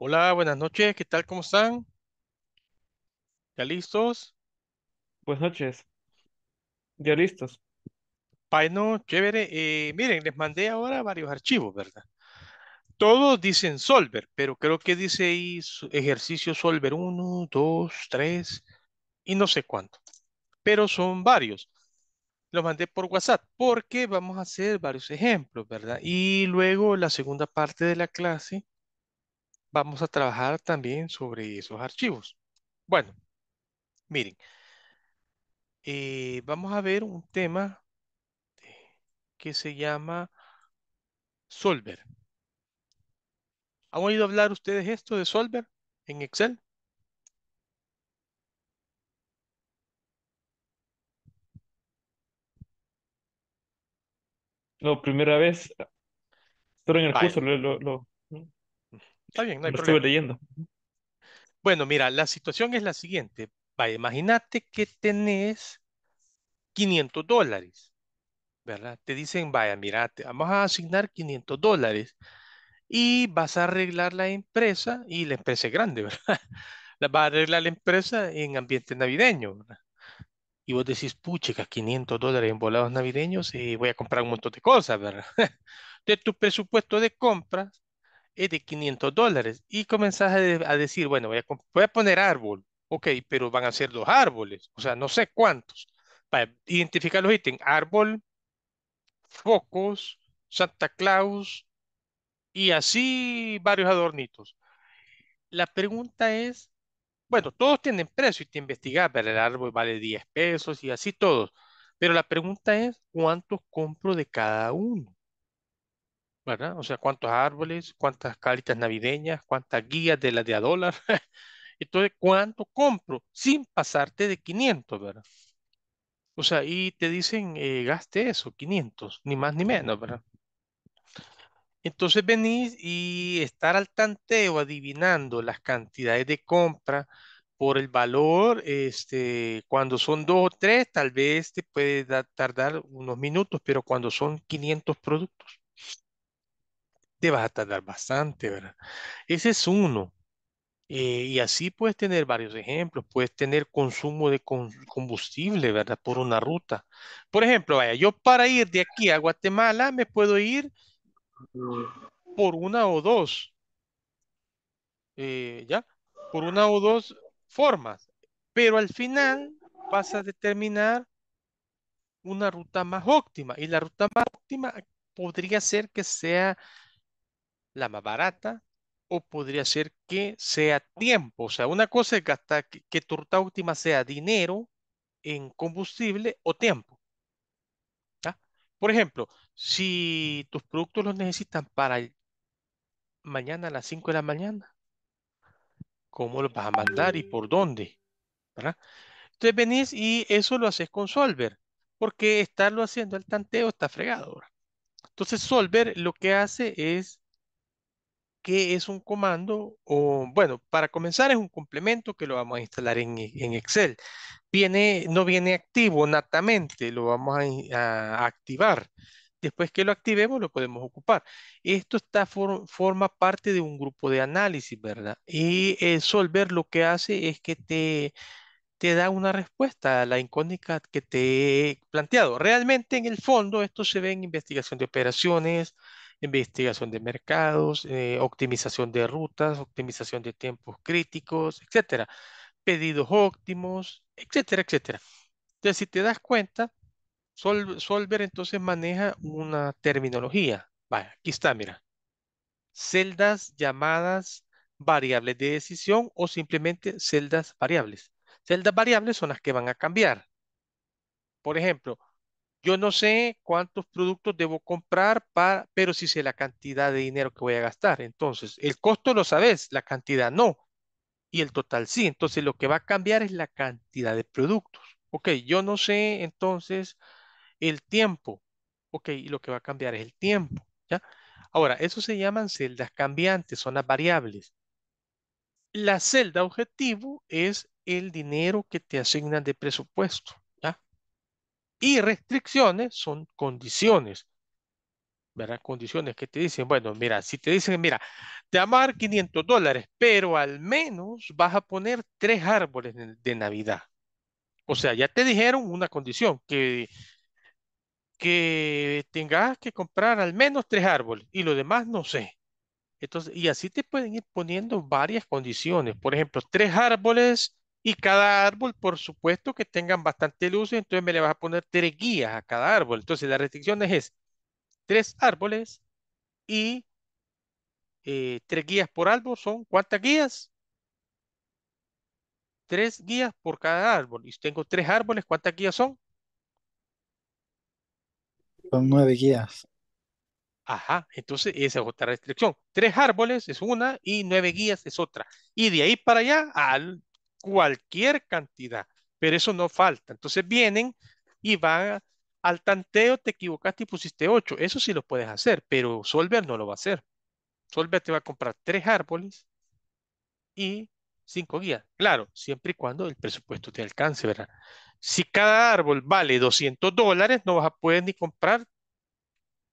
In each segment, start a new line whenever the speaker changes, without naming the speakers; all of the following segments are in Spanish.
Hola, buenas noches, ¿qué tal? ¿Cómo están? ¿Ya listos? Buenas noches, ya listos. Payno, chévere. Eh, miren, les mandé ahora varios archivos, ¿verdad? Todos dicen Solver, pero creo que dice ejercicio Solver 1, 2, 3 y no sé cuánto. Pero son varios. Los mandé por WhatsApp porque vamos a hacer varios ejemplos, ¿verdad? Y luego la segunda parte de la clase vamos a trabajar también sobre esos archivos. Bueno, miren, eh, vamos a ver un tema que se llama Solver. ¿Han oído hablar ustedes esto de Solver en Excel? No, primera vez, pero en el curso lo, Está bien, no Lo leyendo. Bueno, mira, la situación es la siguiente. Vaya, imagínate que tenés 500 dólares, ¿verdad? Te dicen, vaya, mira, te vamos a asignar 500 dólares y vas a arreglar la empresa, y la empresa es grande, ¿verdad? La vas a arreglar la empresa en ambiente navideño, ¿verdad? Y vos decís, que 500 dólares en volados navideños y eh, voy a comprar un montón de cosas, ¿verdad? De tu presupuesto de compras, es de 500 dólares y comenzás a, decir, bueno, voy a, poner árbol, ok, pero van a ser dos árboles, o sea, no sé cuántos. Para identificar los ítems, árbol, focos, Santa Claus y así varios adornitos. La pregunta es, bueno, todos tienen precio y te investigas, pero el árbol vale 10 pesos y así todos. Pero la pregunta es, ¿cuántos compro de cada uno? ¿verdad? O sea, cuántos árboles, cuántas calitas navideñas, cuántas guías de la de a dólar. Entonces, ¿cuánto compro? Sin pasarte de 500, ¿verdad? O sea, y te dicen, eh, gaste eso, 500, ni más ni menos, ¿verdad? Entonces venís y estar al tanteo adivinando las cantidades de compra por el valor, este, cuando son dos o tres, tal vez te puede tardar unos minutos, pero cuando son 500 productos te vas a tardar bastante, ¿verdad? Ese es uno. Eh, y así puedes tener varios ejemplos. Puedes tener consumo de combustible, ¿verdad? Por una ruta. Por ejemplo, vaya, yo para ir de aquí a Guatemala me puedo ir por una o dos. Eh, ¿Ya? Por una o dos formas. Pero al final vas a determinar una ruta más óptima. Y la ruta más óptima podría ser que sea la más barata, o podría ser que sea tiempo. O sea, una cosa es gastar, que, tu ruta última sea dinero en combustible o tiempo. Por ejemplo, si tus productos los necesitan para mañana a las 5 de la mañana, ¿cómo los vas a mandar y por dónde? ¿Verdad? Entonces venís y eso lo haces con Solver, porque estarlo haciendo el tanteo está fregado. Entonces Solver lo que hace es que es un comando o, bueno, para comenzar es un complemento que lo vamos a instalar en, en Excel. Viene, no viene activo natamente, lo vamos a, activar. Después que lo activemos, lo podemos ocupar. Esto está forma parte de un grupo de análisis, ¿verdad? Y el Solver lo que hace es que te, te da una respuesta a la incógnita que te he planteado. Realmente, en el fondo, esto se ve en investigación de operaciones, investigación de mercados, eh, optimización de rutas, optimización de tiempos críticos, etcétera, pedidos óptimos, etcétera, etcétera. Entonces, si te das cuenta, Solver entonces maneja una terminología. Vaya, aquí está, mira. Celdas llamadas variables de decisión o simplemente celdas variables. Celdas variables son las que van a cambiar. Por ejemplo, yo no sé cuántos productos debo comprar, para, pero sí sé la cantidad de dinero que voy a gastar. Entonces, el costo lo sabes, la cantidad no. Y el total sí. Entonces, lo que va a cambiar es la cantidad de productos. Ok, yo no sé entonces el tiempo. Ok, y lo que va a cambiar es el tiempo. ¿ya? Ahora, eso se llaman celdas cambiantes, son las variables. La celda objetivo es el dinero que te asignan de presupuesto. Y restricciones son condiciones. ¿Verdad? Condiciones que te dicen, bueno, mira, si te dicen, mira, te amar 500 dólares, pero al menos vas a poner tres árboles de, de Navidad. O sea, ya te dijeron una condición, que, que tengas que comprar al menos tres árboles y lo demás no sé. Entonces, y así te pueden ir poniendo varias condiciones. Por ejemplo, tres árboles y cada árbol, por supuesto, que tengan bastante luz, entonces me le vas a poner tres guías a cada árbol. Entonces, las restricciones es tres árboles y eh, tres guías por árbol son ¿cuántas guías? Tres guías por cada árbol. Y si tengo tres árboles, ¿cuántas guías son? Son nueve guías. Ajá, entonces esa es otra restricción. Tres árboles es una y nueve guías es otra. Y de ahí para allá, al, cualquier cantidad, pero eso no falta. Entonces vienen y van al tanteo, te equivocaste y pusiste 8. Eso sí lo puedes hacer, pero Solver no lo va a hacer. Solver te va a comprar tres árboles y cinco guías. Claro, siempre y cuando el presupuesto te alcance, ¿verdad? Si cada árbol vale 200 dólares, no vas a poder ni comprar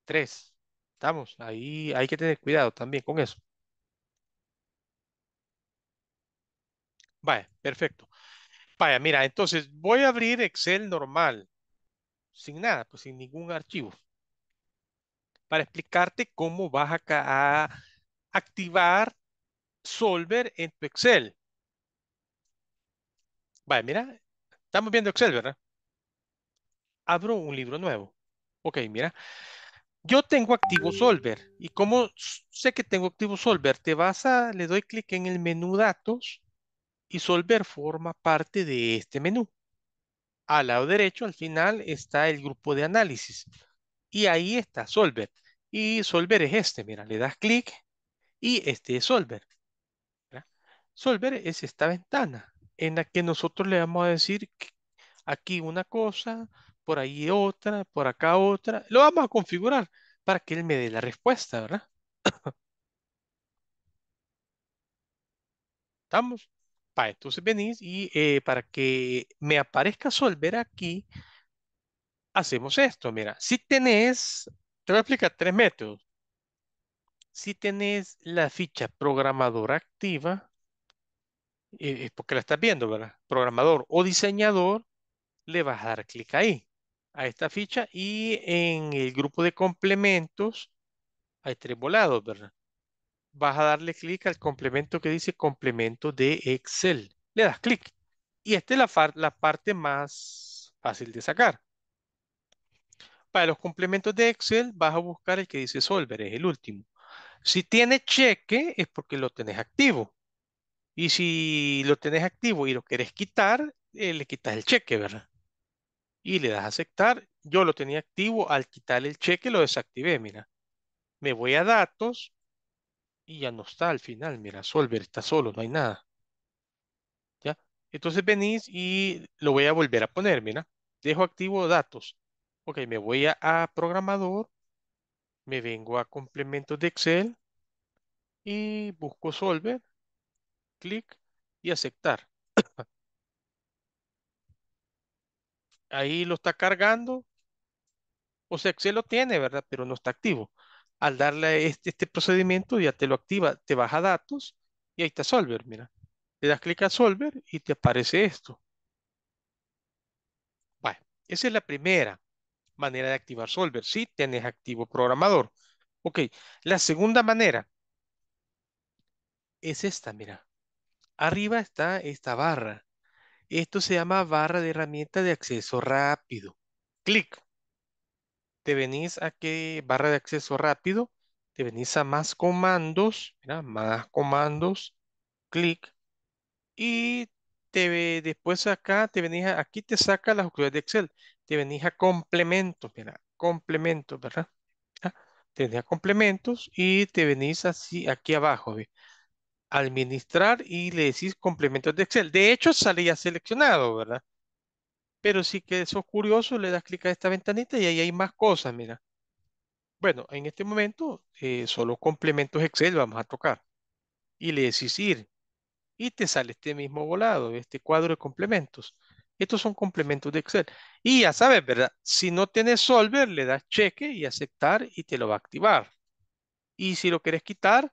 tres. Estamos, ahí hay que tener cuidado también con eso. Vaya, perfecto. Vaya, mira, entonces voy a abrir Excel normal, sin nada, pues sin ningún archivo, para explicarte cómo vas a activar Solver en tu Excel. Vaya, mira, estamos viendo Excel, ¿verdad? Abro un libro nuevo. Ok, mira. Yo tengo activo Solver. ¿Y cómo sé que tengo activo Solver? Te vas a, le doy clic en el menú datos y Solver forma parte de este menú. Al lado derecho, al final, está el grupo de análisis y ahí está Solver. Y Solver es este, mira, le das clic y este es Solver. Solver es esta ventana en la que nosotros le vamos a decir aquí una cosa, por ahí otra, por acá otra. Lo vamos a configurar para que él me dé la respuesta, ¿verdad? ¿Estamos? entonces venís y eh, para que me aparezca Solver aquí, hacemos esto. Mira, si tenés, te voy a explicar tres métodos. Si tenés la ficha programador activa, eh, porque la estás viendo, ¿verdad? Programador o diseñador, le vas a dar clic ahí, a esta ficha y en el grupo de complementos hay tres volados, ¿verdad? vas a darle clic al complemento que dice complemento de Excel. Le das clic. Y esta es la, parte más fácil de sacar. Para los complementos de Excel vas a buscar el que dice Solver, es el último. Si tiene cheque es porque lo tenés activo. Y si lo tenés activo y lo querés quitar, eh, le quitas el cheque, ¿verdad? Y le das aceptar. Yo lo tenía activo, al quitar el cheque lo desactivé, mira. Me voy a datos, y ya no está al final. Mira, Solver está solo, no hay nada. ¿Ya? Entonces venís y lo voy a volver a poner, mira. Dejo activo datos. Ok, me voy a, a programador, me vengo a complementos de Excel y busco Solver, clic y aceptar. Ahí lo está cargando. O sea, Excel lo tiene, ¿verdad? Pero no está activo al darle este, este, procedimiento ya te lo activa, te baja datos y ahí está Solver, mira. Le das clic a Solver y te aparece esto. Bueno, esa es la primera manera de activar Solver, si tienes activo programador. Ok, la segunda manera es esta, mira. Arriba está esta barra. Esto se llama barra de herramienta de acceso rápido. Clic te venís a barra de acceso rápido, te venís a más comandos, mira, más comandos, clic, y te después acá te venís aquí te saca las opciones de Excel, te venís a complementos, mira, complementos, ¿verdad? Te venís a complementos y te venís así aquí abajo, administrar y le decís complementos de Excel. De hecho, salía seleccionado, ¿verdad? Pero si que sos curioso, le das clic a esta ventanita y ahí hay más cosas, mira. Bueno, en este momento eh, solo complementos Excel vamos a tocar. Y le decís ir. Y te sale este mismo volado, este cuadro de complementos. Estos son complementos de Excel. Y ya sabes, ¿verdad? Si no tienes Solver, le das cheque y aceptar y te lo va a activar. Y si lo querés quitar,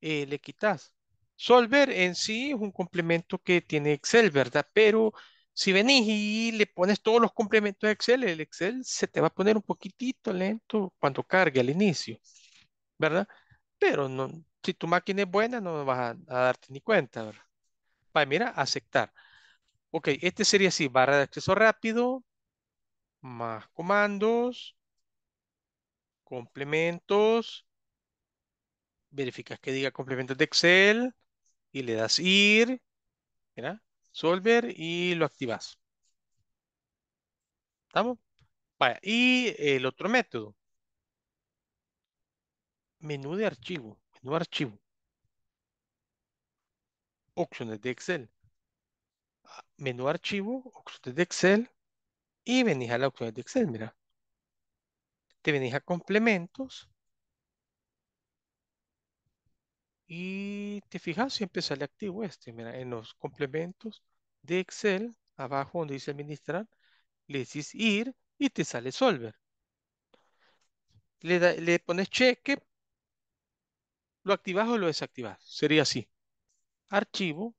eh, le quitas. Solver en sí es un complemento que tiene Excel, ¿verdad? Pero si venís y le pones todos los complementos de Excel, el Excel se te va a poner un poquitito lento cuando cargue al inicio, ¿verdad? Pero no, si tu máquina es buena, no vas a, darte ni cuenta, mira, aceptar. Ok, este sería así, barra de acceso rápido, más comandos, complementos, verificas que diga complementos de Excel y le das ir, mira, Solver y lo activas. ¿Estamos? Vaya, y el otro método. Menú de archivo, menú archivo. Opciones de Excel. Ah, menú archivo, opciones de Excel. Y venís a las opciones de Excel, mira. Te venís a complementos. Y te fijas, siempre sale activo este, mira, en los complementos de Excel, abajo donde dice administrar, le decís ir y te sale solver. Le, pones cheque, lo activas o lo desactivas. Sería así. Archivo,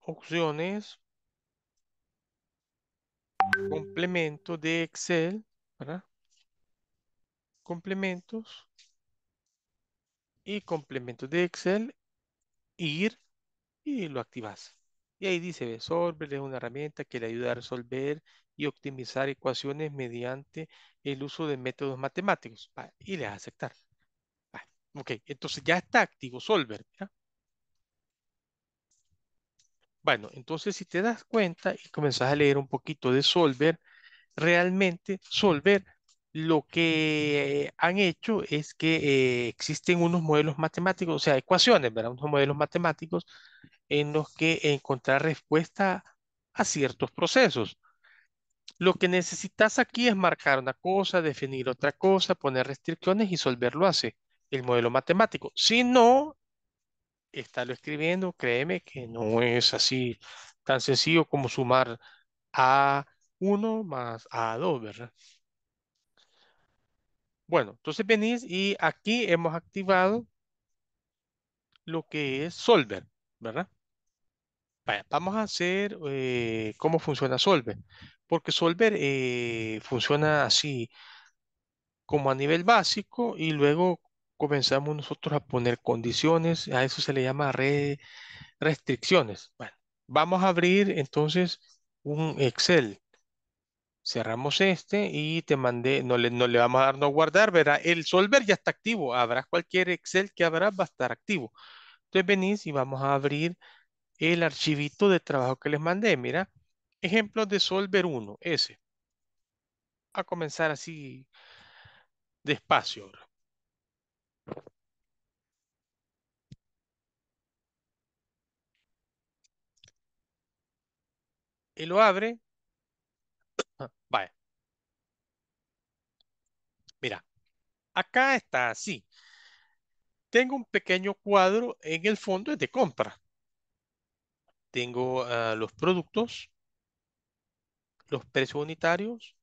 opciones, complemento de Excel, ¿verdad? Complementos y complementos de Excel, ir y lo activas. Y ahí dice, Solver es una herramienta que le ayuda a resolver y optimizar ecuaciones mediante el uso de métodos matemáticos. y le das a aceptar. ok, entonces ya está activo Solver. Bueno, entonces si te das cuenta y comenzás a leer un poquito de Solver, realmente Solver lo que han hecho es que eh, existen unos modelos matemáticos, o sea, ecuaciones, ¿verdad? Unos modelos matemáticos en los que encontrar respuesta a ciertos procesos. Lo que necesitas aquí es marcar una cosa, definir otra cosa, poner restricciones y solverlo hace el modelo matemático. Si no, está lo escribiendo, créeme que no es así tan sencillo como sumar A1 más A2, ¿verdad? Bueno, entonces venís y aquí hemos activado lo que es solver, ¿verdad? vamos a hacer eh, cómo funciona Solver, porque Solver eh, funciona así como a nivel básico y luego comenzamos nosotros a poner condiciones, a eso se le llama restricciones. Bueno, vamos a abrir entonces un Excel. Cerramos este y te mandé, no le, no le vamos a dar no guardar, verá, el Solver ya está activo, habrá cualquier Excel que habrá, va a estar activo. Entonces venís y vamos a abrir el archivito de trabajo que les mandé. Mira, ejemplos de Solver 1, ese. A comenzar así despacio ahora. y lo abre. Ah, vaya. Mira, acá está así. Tengo un pequeño cuadro en el fondo de compra tengo ah, los productos, los precios unitarios,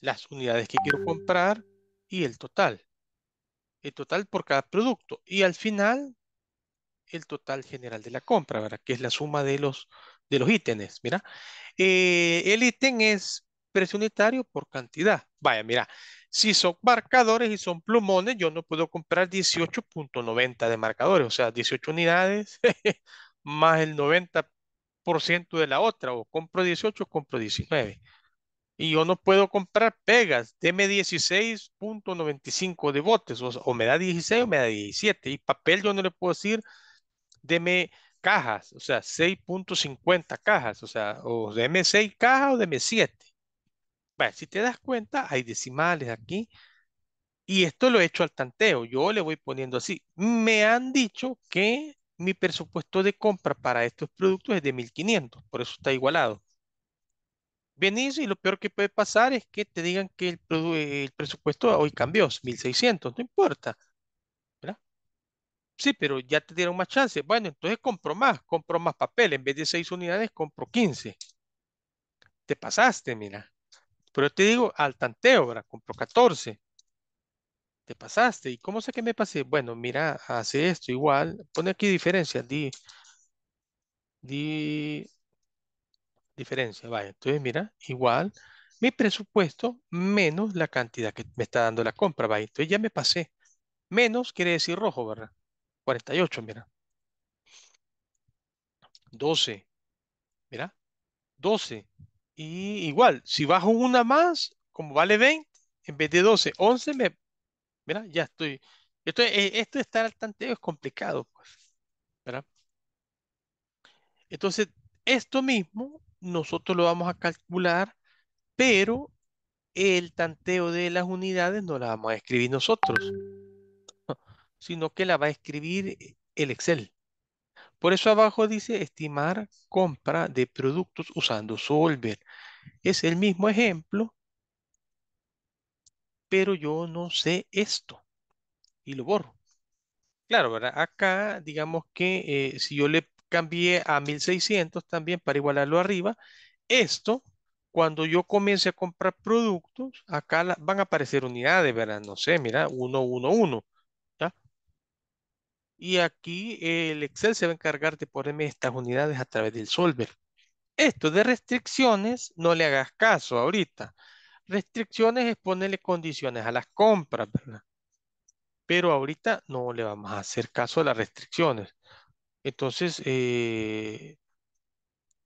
las unidades que quiero comprar y el total. El total por cada producto. Y al final, el total general de la compra, ¿verdad? Que es la suma de los, de los ítems, mira. Eh, el ítem es precio unitario por cantidad. Vaya, mira, si son marcadores y son plumones, yo no puedo comprar 18.90 de marcadores, o sea, 18 unidades más el 90 por ciento de la otra, o compro 18, compro 19. Y yo no puedo comprar pegas, deme 16.95 de botes, o, o, me da 16 o me da 17. Y papel yo no le puedo decir, deme cajas, o sea, 6.50 cajas, o sea, o deme 6 cajas o deme 7. Bueno, si te das cuenta, hay decimales aquí. Y esto lo he hecho al tanteo, yo le voy poniendo así. Me han dicho que mi presupuesto de compra para estos productos es de 1500, por eso está igualado. Venís y lo peor que puede pasar es que te digan que el, presupuesto hoy cambió, 1600, no importa. Sí, pero ya te dieron más chance, Bueno, entonces compro más, compro más papel, en vez de 6 unidades compro 15. Te pasaste, mira. Pero te digo, al tanteo, ¿verdad? Compro 14 te pasaste. ¿Y cómo sé que me pasé? Bueno, mira, hace esto igual. Pone aquí diferencia, di, di, diferencia, vaya. Entonces, mira, igual, mi presupuesto menos la cantidad que me está dando la compra, vaya. Entonces ya me pasé. Menos quiere decir rojo, ¿verdad? 48, mira. 12, mira, 12. Y igual, si bajo una más, como vale 20, en vez de 12, 11, me, Mira, ya estoy. Esto, eh, esto de estar al tanteo es complicado, pues. ¿verdad? Entonces, esto mismo nosotros lo vamos a calcular, pero el tanteo de las unidades no la vamos a escribir nosotros, sino que la va a escribir el Excel. Por eso abajo dice estimar compra de productos usando Solver. Es el mismo ejemplo pero yo no sé esto. Y lo borro. Claro, ¿verdad? Acá, digamos que eh, si yo le cambié a 1600 también para igualarlo arriba, esto, cuando yo comience a comprar productos, acá van a aparecer unidades, ¿verdad? No sé, mira, 111. Y aquí eh, el Excel se va a encargar de ponerme estas unidades a través del solver. Esto de restricciones, no le hagas caso ahorita. Restricciones es ponerle condiciones a las compras, ¿verdad? Pero ahorita no le vamos a hacer caso a las restricciones. Entonces, eh,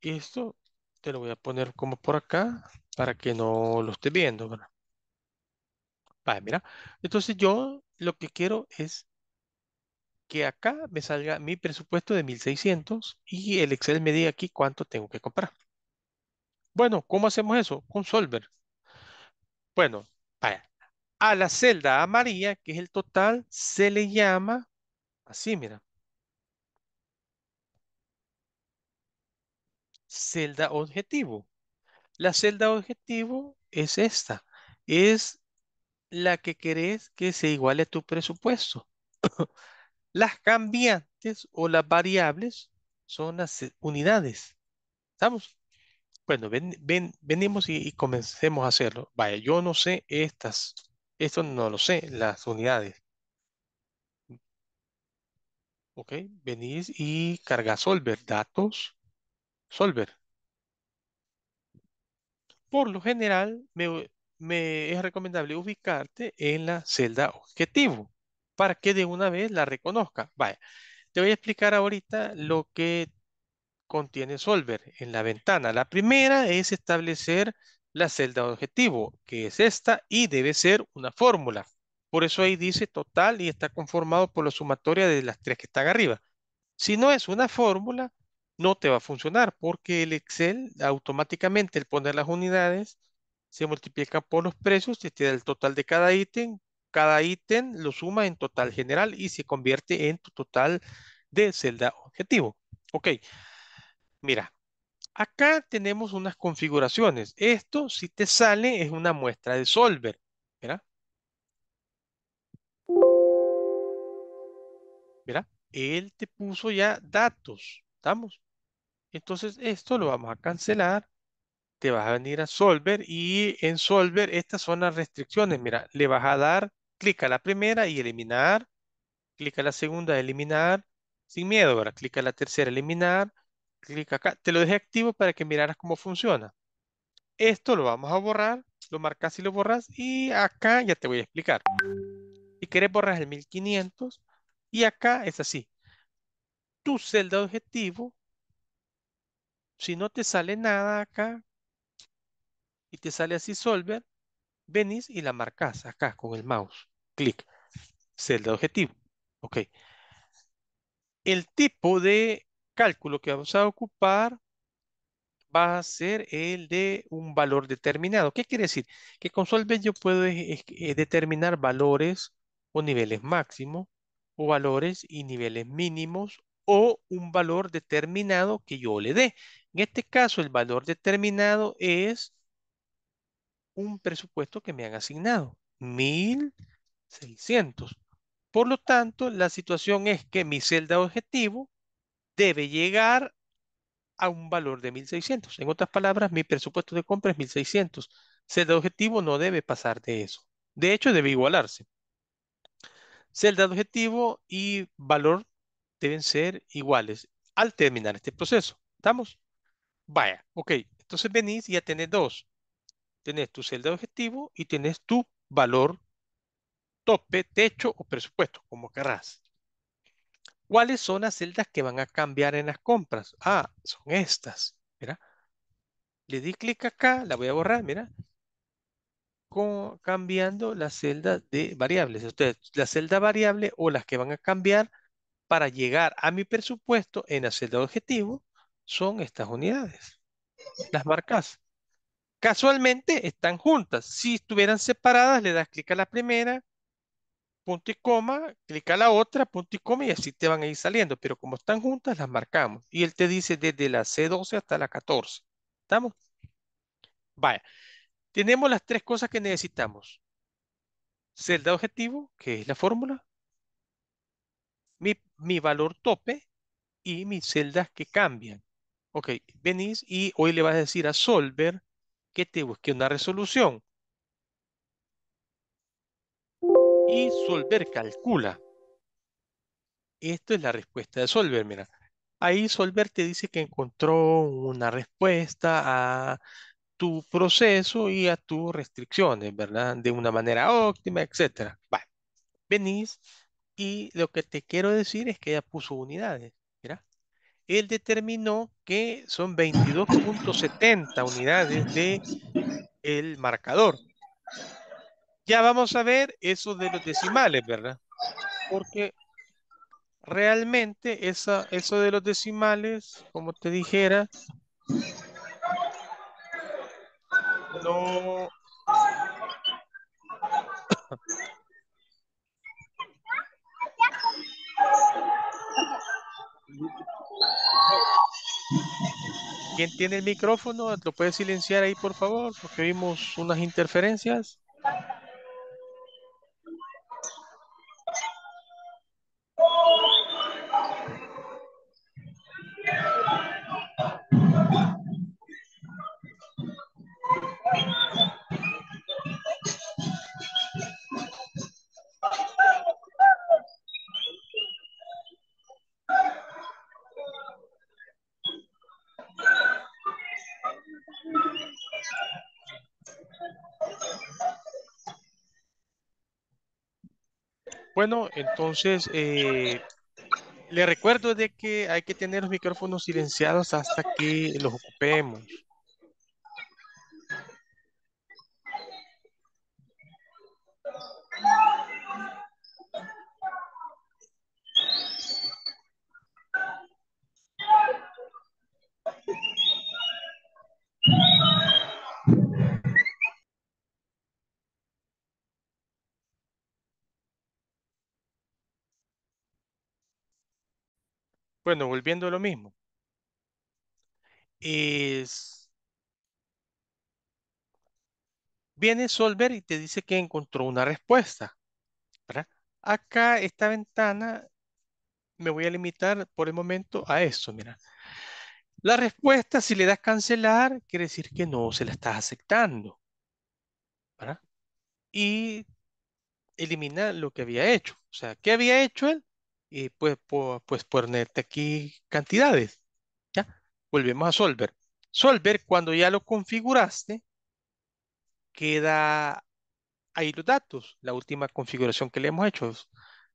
esto te lo voy a poner como por acá para que no lo estés viendo, ¿verdad? Vale, mira. Entonces yo lo que quiero es que acá me salga mi presupuesto de 1600 y el Excel me diga aquí cuánto tengo que comprar. Bueno, ¿cómo hacemos eso? Con Solver. Bueno, A la celda amarilla, que es el total, se le llama así, mira. Celda objetivo. La celda objetivo es esta. Es la que querés que se iguale a tu presupuesto. las cambiantes o las variables son las unidades. ¿Estamos? Bueno, ven, ven, venimos y, comencemos a hacerlo. Vaya, yo no sé estas, esto no lo sé, las unidades. Ok, venís y carga solver, datos, solver. Por lo general, me, me es recomendable ubicarte en la celda objetivo para que de una vez la reconozca. Vaya, te voy a explicar ahorita lo que contiene solver en la ventana. La primera es establecer la celda objetivo, que es esta, y debe ser una fórmula. Por eso ahí dice total y está conformado por la sumatoria de las tres que están arriba. Si no es una fórmula, no te va a funcionar porque el Excel automáticamente al poner las unidades se multiplica por los precios y te da el total de cada ítem. Cada ítem lo suma en total general y se convierte en tu total de celda objetivo. Ok. Mira, acá tenemos unas configuraciones. Esto, si te sale, es una muestra de solver. Mira. Mira, él te puso ya datos. ¿Estamos? Entonces, esto lo vamos a cancelar. Te vas a venir a Solver y en Solver estas son las restricciones. Mira, le vas a dar clic a la primera y eliminar. Clic a la segunda, eliminar. Sin miedo, ahora clic a la tercera, eliminar clic acá. Te lo dejé activo para que miraras cómo funciona. Esto lo vamos a borrar, lo marcas y lo borras y acá ya te voy a explicar. Si quieres borrar el 1500 y acá es así. Tu celda objetivo, si no te sale nada acá y te sale así solver, venís y la marcas acá con el mouse. Clic. Celda objetivo. Ok. El tipo de cálculo que vamos a ocupar va a ser el de un valor determinado. ¿Qué quiere decir? Que con Solver yo puedo eh, eh, determinar valores o niveles máximos o valores y niveles mínimos o un valor determinado que yo le dé. En este caso, el valor determinado es un presupuesto que me han asignado, 1600. Por lo tanto, la situación es que mi celda objetivo debe llegar a un valor de 1.600. En otras palabras, mi presupuesto de compra es 1.600. Celda objetivo no debe pasar de eso. De hecho, debe igualarse. Celda de objetivo y valor deben ser iguales al terminar este proceso. ¿Estamos? Vaya, ok. Entonces venís y ya tenés dos. Tenés tu celda de objetivo y tenés tu valor tope, techo o presupuesto, como querrás. ¿Cuáles son las celdas que van a cambiar en las compras? Ah, son estas. Mira. Le di clic acá, la voy a borrar, mira. cambiando las celdas de variables. ustedes, la celda variable o las que van a cambiar para llegar a mi presupuesto en la celda objetivo son estas unidades. Las marcas. Casualmente están juntas. Si estuvieran separadas, le das clic a la primera, punto y coma, clica la otra, punto y coma y así te van a ir saliendo. Pero como están juntas, las marcamos. Y él te dice desde la C12 hasta la 14. ¿Estamos? Vaya. Tenemos las tres cosas que necesitamos. Celda objetivo, que es la fórmula. Mi, mi valor tope y mis celdas que cambian. Ok, venís y hoy le vas a decir a Solver que te busque una resolución. Y Solver calcula. Esto es la respuesta de Solver, mira. Ahí Solver te dice que encontró una respuesta a tu proceso y a tus restricciones, ¿verdad? De una manera óptima, etcétera. Vale. Venís y lo que te quiero decir es que ya puso unidades, mira. Él determinó que son 22.70 unidades de el marcador. Ya vamos a ver eso de los decimales, ¿verdad? Porque realmente esa, eso de los decimales, como te dijera, no... ¿Quién tiene el micrófono? ¿Lo puede silenciar ahí, por favor? Porque vimos unas interferencias. Bueno, entonces eh, le recuerdo de que hay que tener los micrófonos silenciados hasta que los ocupemos. Bueno, volviendo a lo mismo. Viene Solver y te dice que encontró una respuesta. Acá, esta ventana, me voy a limitar por el momento a eso. mira. La respuesta, si le das cancelar, quiere decir que no se la estás aceptando. Y elimina lo que había hecho. O sea, ¿qué había hecho él? y pues, pues ponerte aquí cantidades. ¿ya? Volvemos a Solver. Solver, cuando ya lo configuraste, queda ahí los datos, la última configuración que le hemos hecho.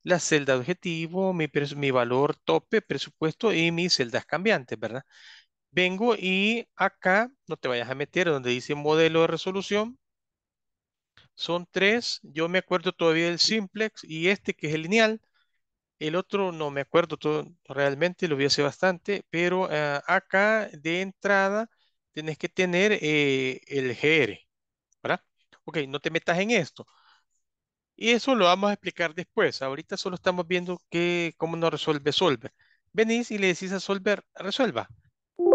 La celda de objetivo, mi, mi valor tope, presupuesto y mis celdas cambiantes, ¿verdad? Vengo y acá, no te vayas a meter, donde dice modelo de resolución, son tres. Yo me acuerdo todavía del simplex y este que es el lineal. El otro no me acuerdo todo, realmente, lo vi hace bastante, pero ah, acá de entrada tienes que tener eh, el GR, ¿verdad? Ok, no te metas en esto. Y eso lo vamos a explicar después. Ahorita solo estamos viendo que, cómo nos resuelve Solver. Venís y le decís a Solver, resuelva.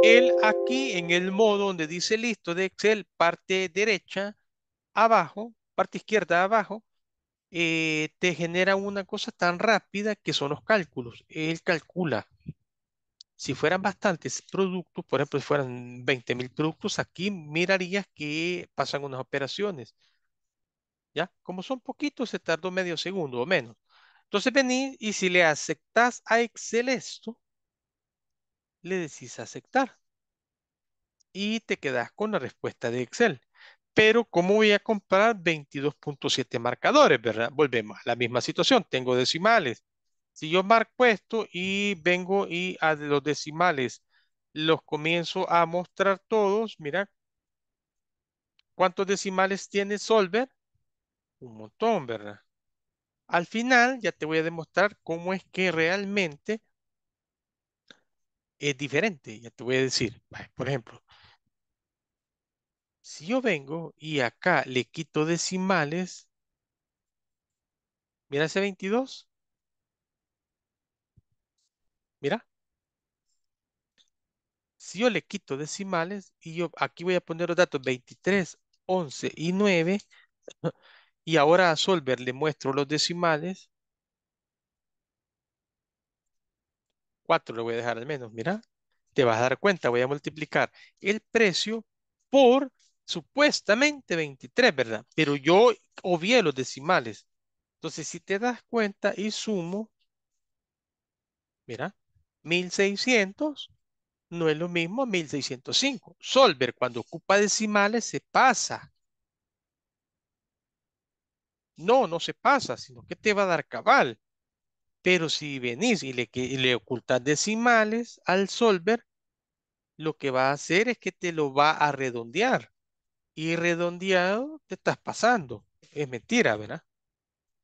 Él aquí en el modo donde dice listo de Excel, parte derecha abajo, parte izquierda abajo, eh, te genera una cosa tan rápida que son los cálculos. Él calcula. Si fueran bastantes productos, por ejemplo, si fueran 20.000 mil productos, aquí mirarías que pasan unas operaciones. ¿Ya? Como son poquitos, se tardó medio segundo o menos. Entonces venís y si le aceptas a Excel esto, le decís aceptar. Y te quedas con la respuesta de Excel pero ¿cómo voy a comprar 22.7 marcadores, verdad? Volvemos a la misma situación, tengo decimales. Si yo marco esto y vengo y a los decimales los comienzo a mostrar todos, mira, ¿cuántos decimales tiene Solver? Un montón, ¿verdad? Al final ya te voy a demostrar cómo es que realmente es diferente. Ya te voy a decir, por ejemplo, si yo vengo y acá le quito decimales, mira ese 22. Mira. Si yo le quito decimales y yo aquí voy a poner los datos 23, 11 y 9 y ahora a Solver le muestro los decimales. 4 le voy a dejar al menos, mira. Te vas a dar cuenta, voy a multiplicar el precio por supuestamente 23, ¿verdad? Pero yo obvié los decimales. Entonces, si te das cuenta y sumo, mira, 1600 no es lo mismo 1605. Solver, cuando ocupa decimales, se pasa. No, no se pasa, sino que te va a dar cabal. Pero si venís y le, y le ocultas decimales al solver, lo que va a hacer es que te lo va a redondear y redondeado, te estás pasando. Es mentira, ¿verdad?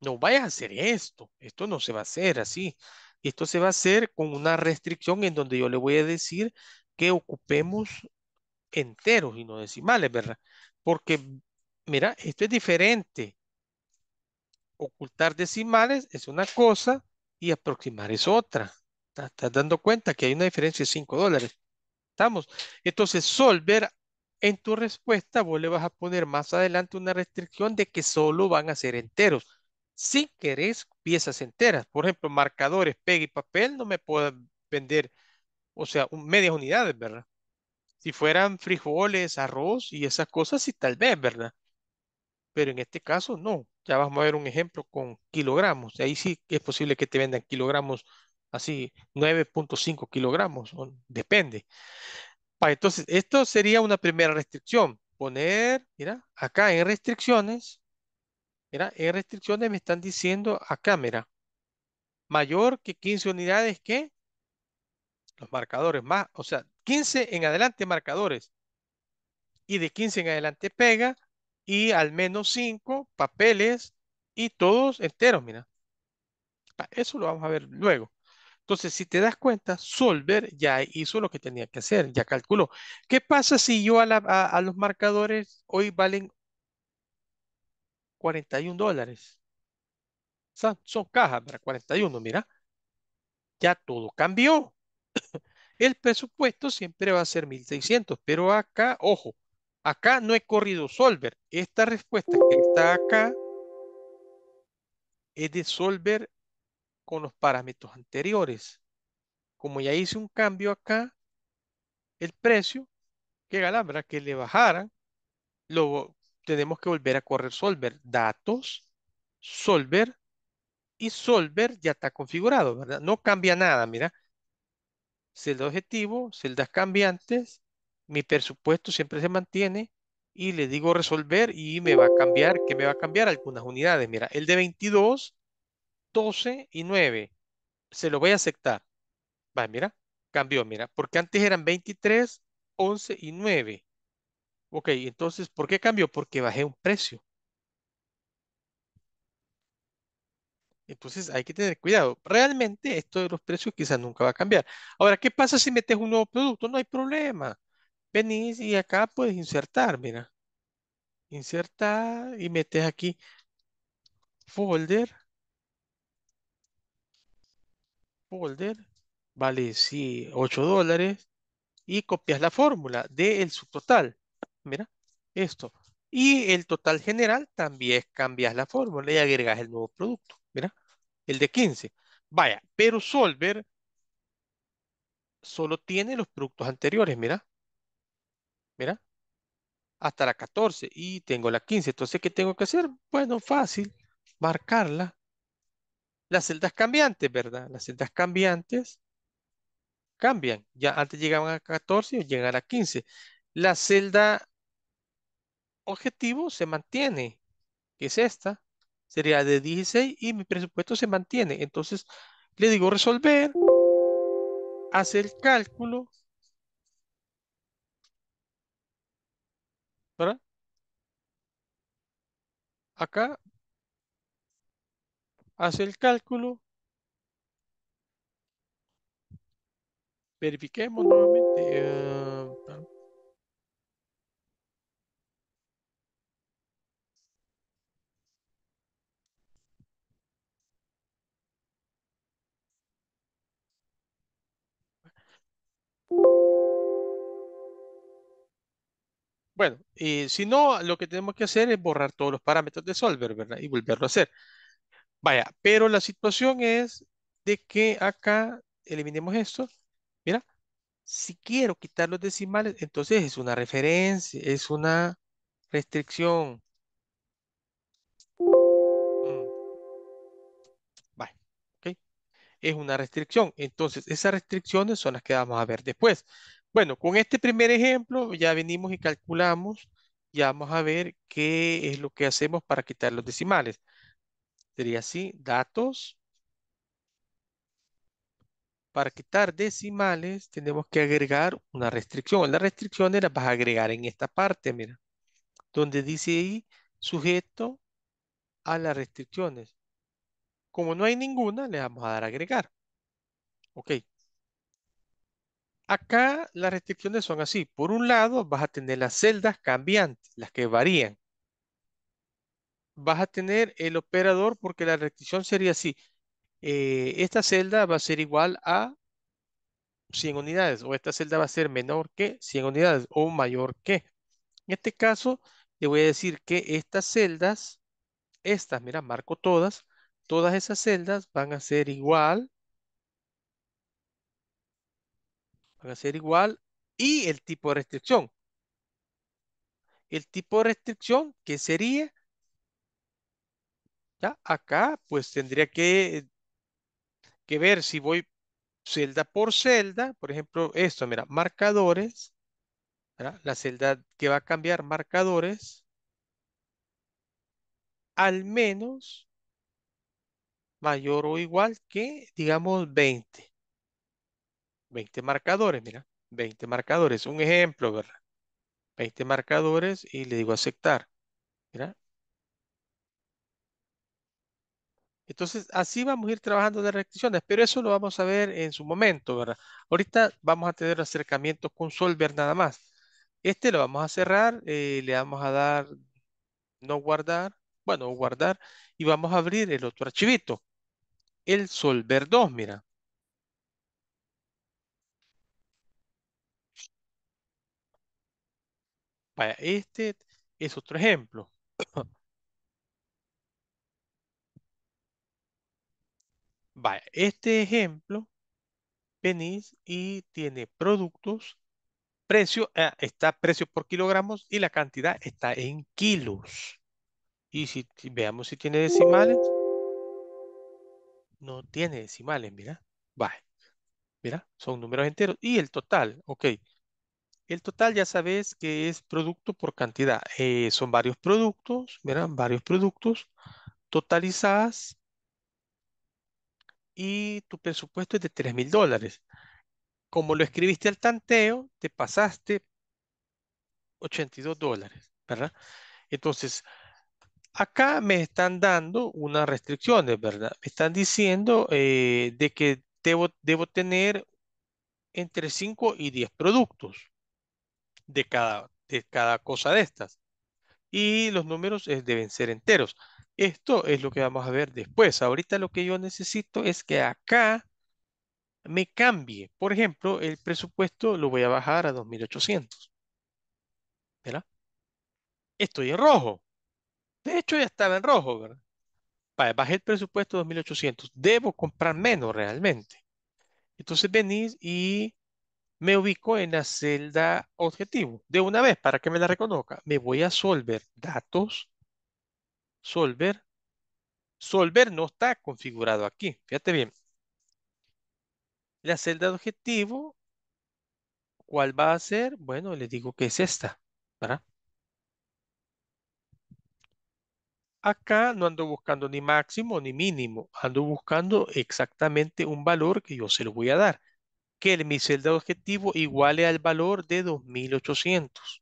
No vayas a hacer esto. Esto no se va a hacer así. Esto se va a hacer con una restricción en donde yo le voy a decir que ocupemos enteros y no decimales, ¿verdad? Porque, mira, esto es diferente. Ocultar decimales es una cosa y aproximar es otra. Estás dando cuenta que hay una diferencia de 5 dólares. ¿Estamos? Entonces, Solver en tu respuesta vos le vas a poner más adelante una restricción de que solo van a ser enteros. Si querés piezas enteras, por ejemplo, marcadores, peg y papel, no me puedo vender, o sea, medias unidades, ¿verdad? Si fueran frijoles, arroz y esas cosas, sí, tal vez, ¿verdad? Pero en este caso, no. Ya vamos a ver un ejemplo con kilogramos. Ahí sí es posible que te vendan kilogramos así, 9.5 kilogramos, depende entonces, esto sería una primera restricción. Poner, mira, acá en restricciones, mira, en restricciones me están diciendo acá, mira, mayor que 15 unidades que los marcadores más, o sea, 15 en adelante marcadores y de 15 en adelante pega y al menos 5 papeles y todos enteros, mira. Eso lo vamos a ver luego. Entonces, si te das cuenta, Solver ya hizo lo que tenía que hacer, ya calculó. ¿Qué pasa si yo a, los marcadores hoy valen 41 dólares? son cajas para 41, mira. Ya todo cambió. El presupuesto siempre va a ser 1600, pero acá, ojo, acá no he corrido Solver. Esta respuesta que está acá es de Solver con los parámetros anteriores. Como ya hice un cambio acá, el precio que galabra que le bajaran, luego tenemos que volver a correr solver. Datos, solver y solver ya está configurado, ¿verdad? No cambia nada, mira. Celda objetivo, celdas cambiantes, mi presupuesto siempre se mantiene y le digo resolver y me va a cambiar, que me va a cambiar algunas unidades. Mira, el de 22 12 y 9. Se lo voy a aceptar. Va, mira, cambió, mira, porque antes eran 23, 11 y 9. Ok, entonces, ¿por qué cambió? Porque bajé un precio. Entonces hay que tener cuidado. Realmente esto de los precios quizás nunca va a cambiar. Ahora, ¿qué pasa si metes un nuevo producto? No hay problema. Venís y acá puedes insertar, mira. Insertar y metes aquí folder folder, vale sí, 8 dólares, y copias la fórmula del subtotal. Mira, esto. Y el total general también cambias la fórmula y agregas el nuevo producto. Mira, el de 15. Vaya, pero Solver solo tiene los productos anteriores, mira. Mira. Hasta la 14 y tengo la 15. Entonces, ¿qué tengo que hacer? Bueno, fácil. Marcarla las celdas cambiantes, ¿verdad? Las celdas cambiantes cambian. Ya antes llegaban a 14 y llegan a 15. La celda objetivo se mantiene, que es esta. Sería de 16 y mi presupuesto se mantiene. Entonces, le digo resolver, Hacer el cálculo. ¿Verdad? Acá hace el cálculo. Verifiquemos nuevamente. Ah, bueno, eh, si no, lo que tenemos que hacer es borrar todos los parámetros de Solver, ¿verdad? Y volverlo a hacer. Vaya, pero la situación es de que acá eliminemos esto. Mira, si quiero quitar los decimales, entonces es una referencia, es una restricción. Mm. Vaya, ok. Es una restricción. Entonces, esas restricciones son las que vamos a ver después. Bueno, con este primer ejemplo ya venimos y calculamos, ya vamos a ver qué es lo que hacemos para quitar los decimales. Sería así, datos. Para quitar decimales tenemos que agregar una restricción. Las restricciones las vas a agregar en esta parte, mira. Donde dice ahí, sujeto a las restricciones. Como no hay ninguna, le vamos a dar agregar. Ok. Acá las restricciones son así. Por un lado, vas a tener las celdas cambiantes, las que varían vas a tener el operador porque la restricción sería así. Eh, esta celda va a ser igual a 100 unidades o esta celda va a ser menor que 100 unidades o mayor que. En este caso, le voy a decir que estas celdas, estas, mira, marco todas, todas esas celdas van a ser igual, van a ser igual y el tipo de restricción. El tipo de restricción que sería Acá pues tendría que, que ver si voy celda por celda, por ejemplo esto, mira, marcadores, la celda que va a cambiar, marcadores, al menos mayor o igual que, digamos, 20. 20 marcadores, mira, 20 marcadores, un ejemplo, ¿verdad? 20 marcadores y le digo aceptar, mira, Entonces, así vamos a ir trabajando de restricciones, pero eso lo vamos a ver en su momento, ¿verdad? Ahorita vamos a tener acercamientos con Solver nada más. Este lo vamos a cerrar, eh, le vamos a dar no guardar, bueno, guardar, y vamos a abrir el otro archivito, el Solver 2, mira. este es otro ejemplo. Vaya, este ejemplo, venís y tiene productos, precio, eh, está precio por kilogramos y la cantidad está en kilos. Y si, veamos si tiene decimales, no tiene decimales, mira, vaya, mira, son números enteros. Y el total, ok. El total ya sabes que es producto por cantidad. Eh, son varios productos, verán, varios productos totalizadas y tu presupuesto es de 3 mil dólares. Como lo escribiste al tanteo, te pasaste 82 dólares, ¿verdad? Entonces, acá me están dando unas restricciones, ¿verdad? Me están diciendo eh, de que debo, debo tener entre 5 y 10 productos de cada, de cada cosa de estas. Y los números deben ser enteros. Esto es lo que vamos a ver después. Ahorita lo que yo necesito es que acá me cambie. Por ejemplo, el presupuesto lo voy a bajar a 2,800. ¿Verdad? Estoy en rojo. De hecho, ya estaba en rojo, ¿verdad? bajé el presupuesto a 2,800. Debo comprar menos realmente. Entonces venís y me ubico en la celda objetivo. De una vez, para que me la reconozca, me voy a solver datos solver. Solver no está configurado aquí. Fíjate bien. La celda de objetivo, ¿cuál va a ser? Bueno, les digo que es esta, ¿verdad? Acá no ando buscando ni máximo ni mínimo. Ando buscando exactamente un valor que yo se lo voy a dar. Que mi celda de objetivo iguale al valor de 2800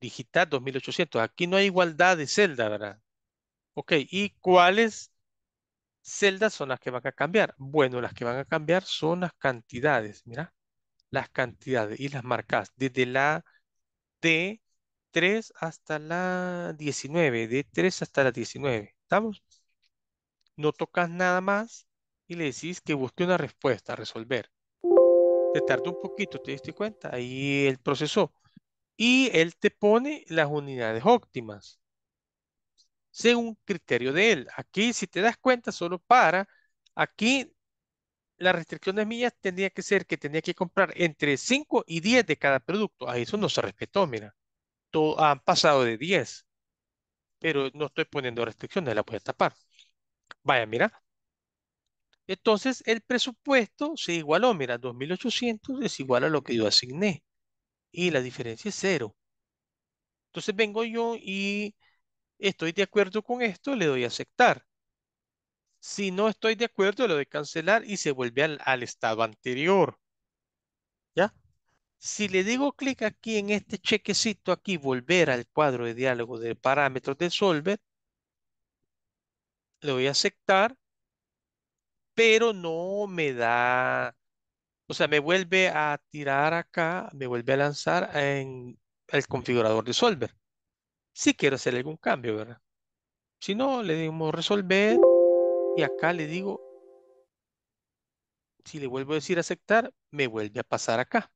digital 2800. Aquí no hay igualdad de celda, ¿verdad? Ok, ¿y cuáles celdas son las que van a cambiar? Bueno, las que van a cambiar son las cantidades, mira, las cantidades y las marcas desde la D3 hasta la 19, D3 hasta la 19, ¿estamos? No tocas nada más y le decís que busque una respuesta, resolver. Te tardó un poquito, ¿te diste cuenta? Ahí el proceso y él te pone las unidades óptimas según criterio de él. Aquí, si te das cuenta, solo para, aquí las restricciones mías tendrían tendría que ser que tenía que comprar entre 5 y 10 de cada producto. A eso no se respetó, mira. han pasado de 10, pero no estoy poniendo restricciones, la voy a tapar. Vaya, mira. Entonces, el presupuesto se igualó, mira, 2.800 es igual a lo que yo asigné y la diferencia es cero. Entonces vengo yo y estoy de acuerdo con esto, le doy a aceptar. Si no estoy de acuerdo, le doy a cancelar y se vuelve al, estado anterior. ¿Ya? Si le digo clic aquí en este chequecito aquí, volver al cuadro de diálogo de parámetros de Solver, le voy a aceptar, pero no me da o sea, me vuelve a tirar acá, me vuelve a lanzar en el configurador de Solver. Si quiero hacer algún cambio, ¿verdad? Si no, le digo resolver y acá le digo, si le vuelvo a decir aceptar, me vuelve a pasar acá.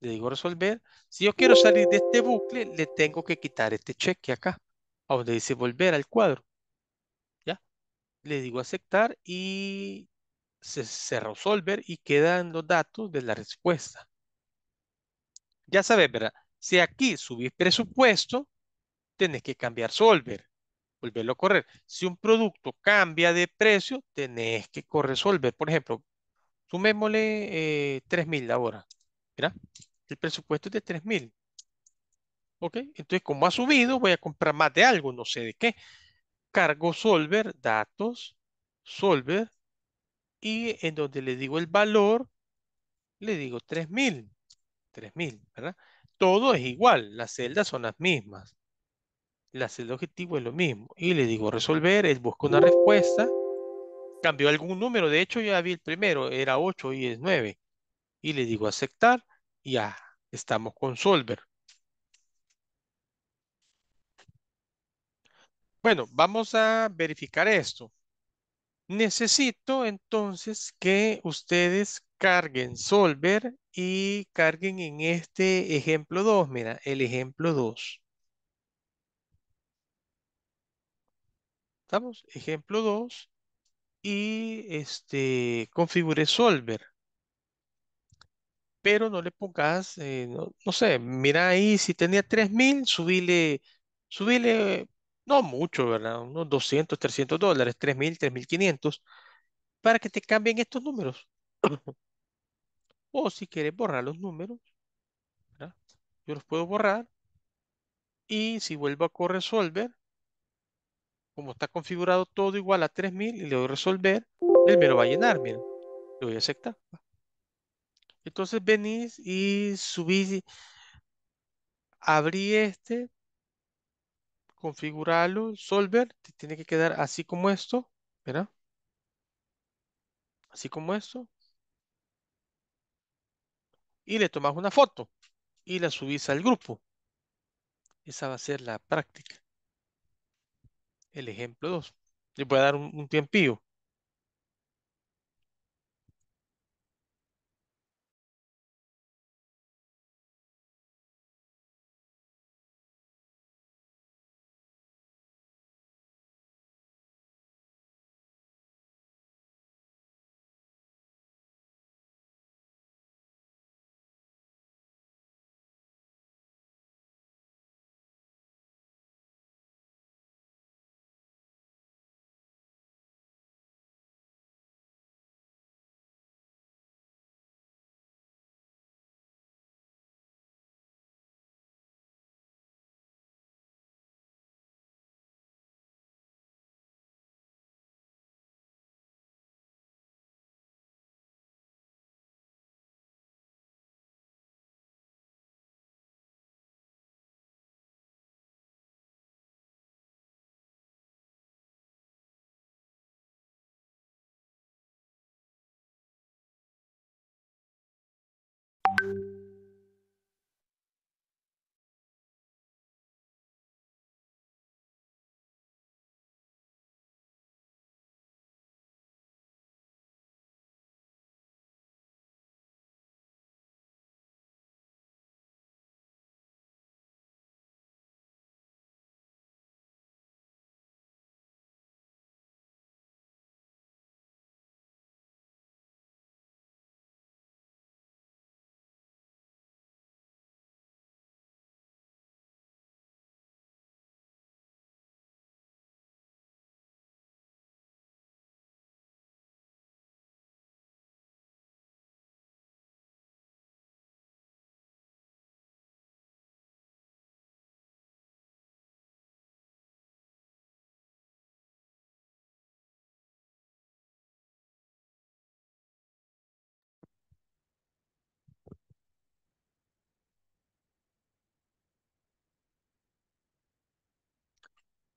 Le digo resolver. Si yo quiero salir de este bucle, le tengo que quitar este cheque acá, a donde dice volver al cuadro. ¿Ya? Le digo aceptar y se, cerró resolver y quedan los datos de la respuesta. Ya sabes, ¿verdad? Si aquí subís presupuesto, tenés que cambiar solver, volverlo a correr. Si un producto cambia de precio, tenés que correr solver. Por ejemplo, sumémosle 3.000 eh, ahora. ¿verdad? el presupuesto es de 3.000. ¿Ok? Entonces, como ha subido, voy a comprar más de algo, no sé de qué. Cargo solver, datos, solver, y en donde le digo el valor, le digo 3000. 3000, ¿verdad? Todo es igual, las celdas son las mismas. La celda objetivo es lo mismo. Y le digo resolver, él busca una respuesta. Cambió algún número, de hecho ya vi el primero, era 8 y es 9. Y le digo aceptar ya estamos con solver. Bueno, vamos a verificar esto. Necesito entonces que ustedes carguen solver y carguen en este ejemplo 2. Mira, el ejemplo 2. ¿Estamos? Ejemplo 2. Y este, configure solver pero no le pongas, eh, no, sé, mira ahí, si tenía 3000, subile, subile no mucho, ¿verdad? Unos 200, 300 dólares, 3.000, 3.500, para que te cambien estos números. o si quieres borrar los números, yo los puedo borrar. Y si vuelvo a corresolver, como está configurado todo igual a 3000 y le doy resolver, él me lo va a llenar, miren. Le voy a aceptar. Entonces venís y subís, abrí este, configurarlo, solver, tiene que quedar así como esto, ¿verdad? Así como esto. Y le tomas una foto y la subís al grupo. Esa va a ser la práctica. El ejemplo 2. Le voy a dar un, un tiempillo.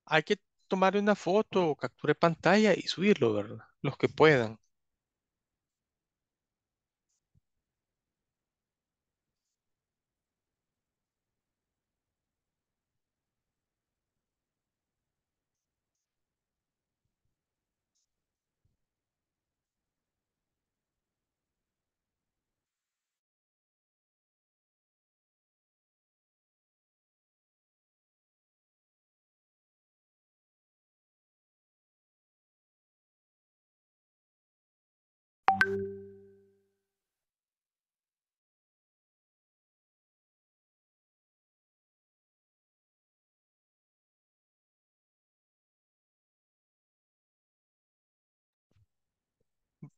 hay que tomar una foto o captura pantalla y subirlo, ¿verdad? Los que puedan.